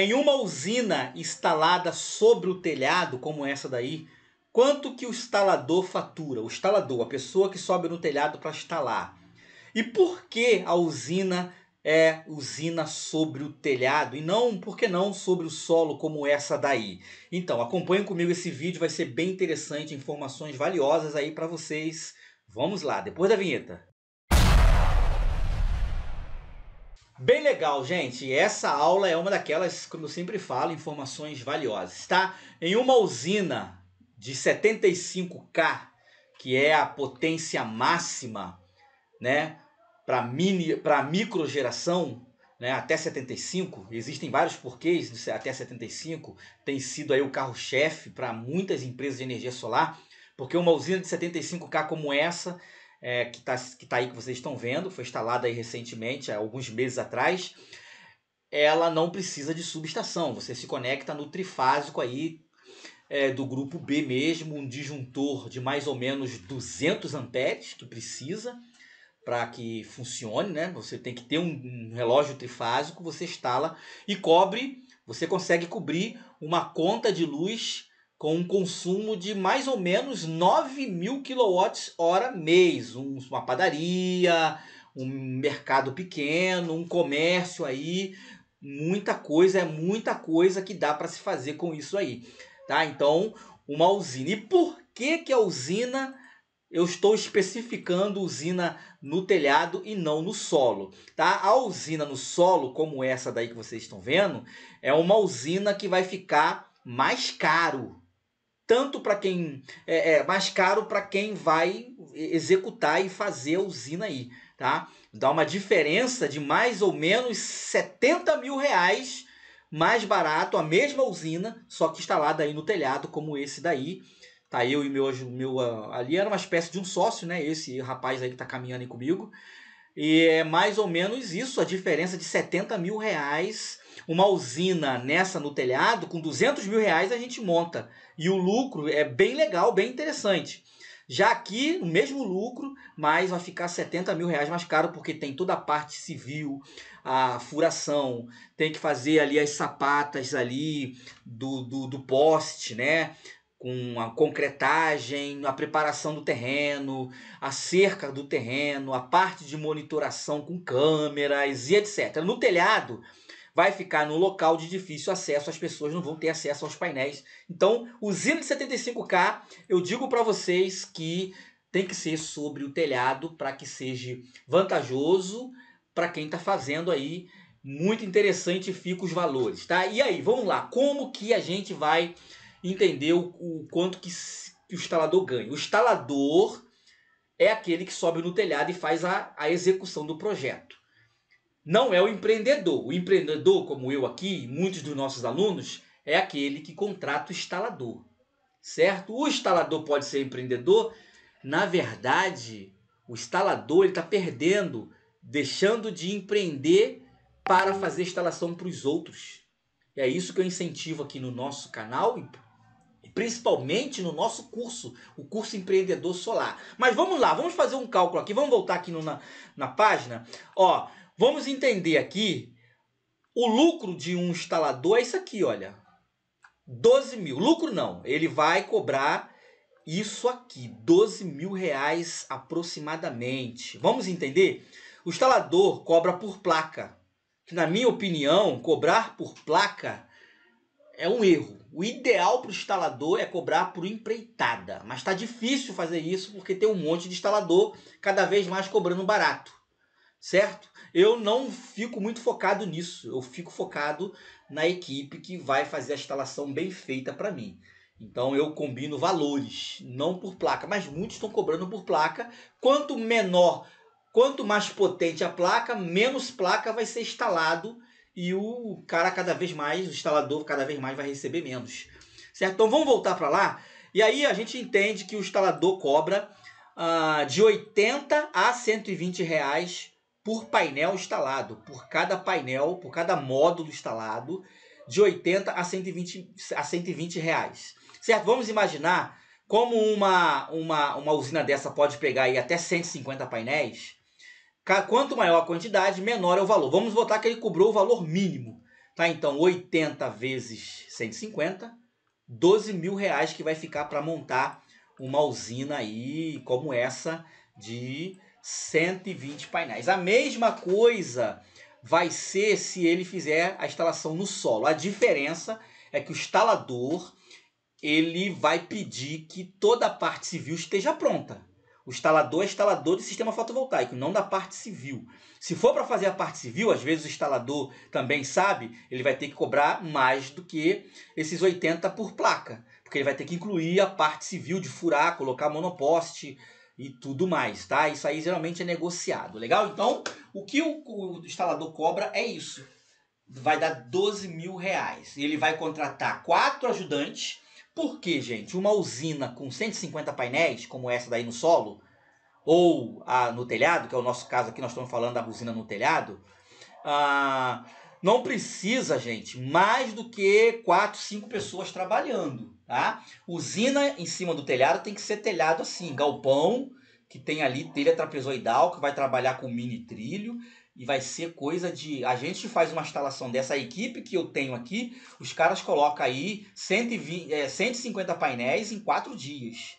Em uma usina instalada sobre o telhado, como essa daí, quanto que o instalador fatura? O instalador, a pessoa que sobe no telhado para instalar. E por que a usina é usina sobre o telhado e não, por que não, sobre o solo como essa daí? Então, acompanhem comigo esse vídeo, vai ser bem interessante, informações valiosas aí para vocês. Vamos lá, depois da vinheta. Bem legal, gente. Essa aula é uma daquelas, como eu sempre falo, informações valiosas, tá? Em uma usina de 75K, que é a potência máxima, né, para mini, para microgeração, né, até 75, existem vários porquês até 75, tem sido aí o carro-chefe para muitas empresas de energia solar, porque uma usina de 75K como essa é, que está que tá aí que vocês estão vendo, foi instalada aí recentemente, há alguns meses atrás, ela não precisa de subestação. Você se conecta no trifásico aí é, do grupo B mesmo, um disjuntor de mais ou menos 200 amperes que precisa para que funcione, né? Você tem que ter um, um relógio trifásico, você instala e cobre, você consegue cobrir uma conta de luz com um consumo de mais ou menos 9 mil kWh mês. Um, uma padaria, um mercado pequeno, um comércio aí, muita coisa, é muita coisa que dá para se fazer com isso aí, tá? Então, uma usina. E por que que a usina eu estou especificando usina no telhado e não no solo, tá? A usina no solo, como essa daí que vocês estão vendo, é uma usina que vai ficar mais caro, tanto para quem é, é, mais caro para quem vai executar e fazer a usina aí, tá? Dá uma diferença de mais ou menos 70 mil reais mais barato a mesma usina, só que instalada aí no telhado como esse daí. Tá eu e meu, meu ah, ali era uma espécie de um sócio, né? Esse rapaz aí que tá caminhando aí comigo. E é mais ou menos isso, a diferença de 70 mil reais. Uma usina nessa no telhado, com 200 mil reais a gente monta. E o lucro é bem legal, bem interessante. Já aqui, o mesmo lucro, mas vai ficar 70 mil reais mais caro, porque tem toda a parte civil, a furação, tem que fazer ali as sapatas ali do, do, do poste, né? com a concretagem, a preparação do terreno, a cerca do terreno, a parte de monitoração com câmeras e etc. No telhado vai ficar no local de difícil acesso, as pessoas não vão ter acesso aos painéis. Então, o de 75K, eu digo para vocês que tem que ser sobre o telhado para que seja vantajoso para quem está fazendo aí. Muito interessante fica os valores, tá? E aí, vamos lá. Como que a gente vai entender o, o quanto que, que, o instalador ganha. O instalador é aquele que sobe no telhado e faz a, a execução do projeto. Não é o empreendedor. O empreendedor, como eu aqui, muitos dos nossos alunos, é aquele que contrata o instalador, certo? O instalador pode ser empreendedor. Na verdade, o instalador está perdendo, deixando de empreender para fazer instalação para os outros. É isso que eu incentivo aqui no nosso canal e principalmente no nosso curso, o curso empreendedor solar. Mas vamos lá, vamos fazer um cálculo aqui, vamos voltar aqui no, na, na página. Ó, vamos entender aqui o lucro de um instalador é isso aqui, olha. 12 mil. Lucro não, ele vai cobrar isso aqui, 12 mil reais aproximadamente. Vamos entender? O instalador cobra por placa. Que na minha opinião, cobrar por placa é um erro. O ideal para o instalador é cobrar por empreitada, mas está difícil fazer isso porque tem um monte de instalador cada vez mais cobrando barato, certo? Eu não fico muito focado nisso, eu fico focado na equipe que vai fazer a instalação bem feita para mim. Então eu combino valores, não por placa, mas muitos estão cobrando por placa. Quanto menor, quanto mais potente a placa, menos placa vai ser instalado e o cara cada vez mais, o instalador cada vez mais vai receber menos. Certo? Então vamos voltar para lá. E aí a gente entende que o instalador cobra uh, de 80 a 120 reais por painel instalado, por cada painel, por cada módulo instalado, de 80 a 120, a 120 reais. Certo? Vamos imaginar como uma, uma, uma usina dessa pode pegar aí até 150 painéis Quanto maior a quantidade, menor é o valor. Vamos votar que ele cobrou o valor mínimo. Tá? Então, 80 vezes 150, 12 mil reais que vai ficar para montar uma usina aí como essa de 120 painéis. A mesma coisa vai ser se ele fizer a instalação no solo. A diferença é que o instalador ele vai pedir que toda a parte civil esteja pronta. O instalador é instalador de sistema fotovoltaico, não da parte civil. Se for para fazer a parte civil, às vezes o instalador também sabe, ele vai ter que cobrar mais do que esses 80 por placa, porque ele vai ter que incluir a parte civil de furar, colocar monoposte e tudo mais, tá? Isso aí geralmente é negociado, legal? Então, o que o, o instalador cobra é isso. Vai dar 12 mil reais. Ele vai contratar quatro ajudantes porque, gente, uma usina com 150 painéis, como essa daí no solo, ou a, no telhado, que é o nosso caso aqui, nós estamos falando da usina no telhado, ah, não precisa, gente, mais do que 4, 5 pessoas trabalhando. Tá? Usina em cima do telhado tem que ser telhado assim, galpão, que tem ali telha trapezoidal, que vai trabalhar com mini trilho e vai ser coisa de. A gente faz uma instalação dessa equipe que eu tenho aqui, os caras colocam aí 120, é, 150 painéis em quatro dias.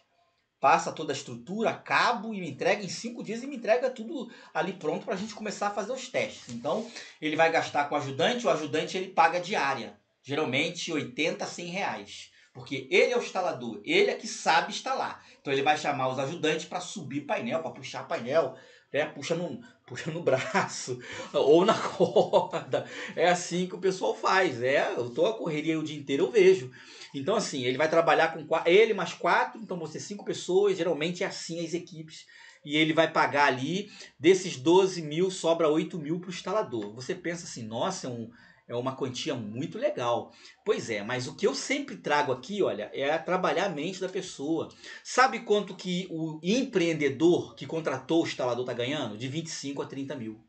Passa toda a estrutura, cabo e me entrega em cinco dias e me entrega tudo ali pronto para a gente começar a fazer os testes. Então ele vai gastar com o ajudante, o ajudante ele paga diária, geralmente 80, 100 reais. Porque ele é o instalador, ele é que sabe instalar. Então ele vai chamar os ajudantes para subir painel, para puxar painel, né? puxa num, puxa no braço ou na corda. É assim que o pessoal faz. É, eu tô a correria o dia inteiro, eu vejo. Então, assim, ele vai trabalhar com ele mais quatro, então você cinco pessoas. Geralmente é assim as equipes. E ele vai pagar ali, desses 12 mil, sobra 8 mil para o instalador. Você pensa assim, nossa, é um, é uma quantia muito legal. Pois é, mas o que eu sempre trago aqui, olha, é trabalhar a mente da pessoa. Sabe quanto que o empreendedor que contratou o instalador está ganhando? De 25 a 30 mil.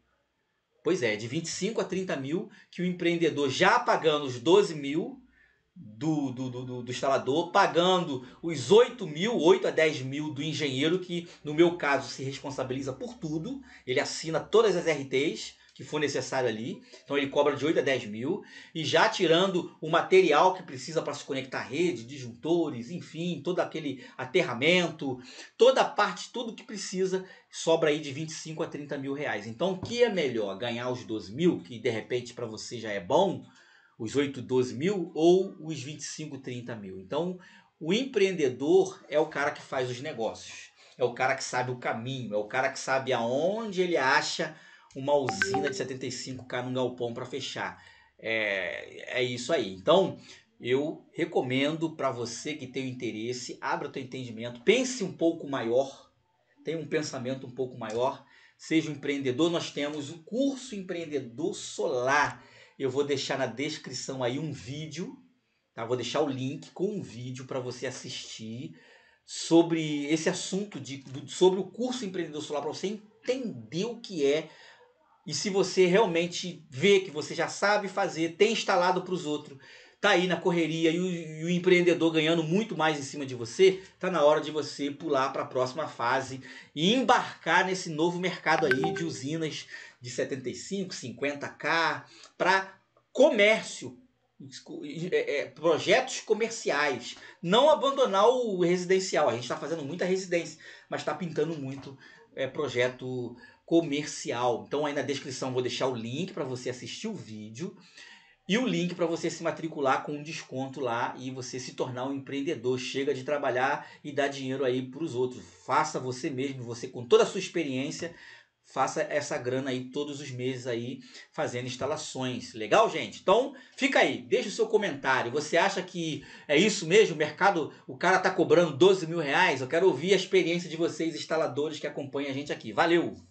Pois é, de 25 a 30 mil que o empreendedor já pagando os 12 mil do, do, do, do, instalador, pagando os 8 mil, 8 a 10 mil do engenheiro, que no meu caso se responsabiliza por tudo, ele assina todas as RTs, que for necessário ali. Então ele cobra de 8 a 10 mil. E já tirando o material que precisa para se conectar à rede, disjuntores, enfim, todo aquele aterramento, toda a parte, tudo que precisa, sobra aí de 25 a 30 mil reais. Então o que é melhor? Ganhar os 12 mil, que de repente para você já é bom, os 8, 12 mil, ou os 25, 30 mil? Então o empreendedor é o cara que faz os negócios. É o cara que sabe o caminho, é o cara que sabe aonde ele acha uma usina de 75K num galpão para fechar. É, é isso aí. Então, eu recomendo para você que tem o interesse, abra o teu entendimento, pense um pouco maior, tenha um pensamento um pouco maior, seja um empreendedor. Nós temos o um curso empreendedor solar. Eu vou deixar na descrição aí um vídeo, tá? Vou deixar o link com um vídeo para você assistir sobre esse assunto de sobre o curso empreendedor solar para você entender o que é e se você realmente vê que você já sabe fazer, tem instalado para os outros, tá aí na correria e o, e o, empreendedor ganhando muito mais em cima de você, tá na hora de você pular para a próxima fase e embarcar nesse novo mercado aí de usinas de 75, 50k para comércio, é, é, projetos comerciais. Não abandonar o residencial. A gente está fazendo muita residência, mas está pintando muito é, projeto comercial. Então, aí na descrição vou deixar o link para você assistir o vídeo e o link para você se matricular com um desconto lá e você se tornar um empreendedor. Chega de trabalhar e dar dinheiro aí para os outros. Faça você mesmo, você com toda a sua experiência, faça essa grana aí todos os meses aí fazendo instalações. Legal, gente? Então, fica aí, deixa o seu comentário. Você acha que é isso mesmo? O mercado, o cara tá cobrando 12 mil reais? Eu quero ouvir a experiência de vocês, instaladores que acompanham a gente aqui. Valeu!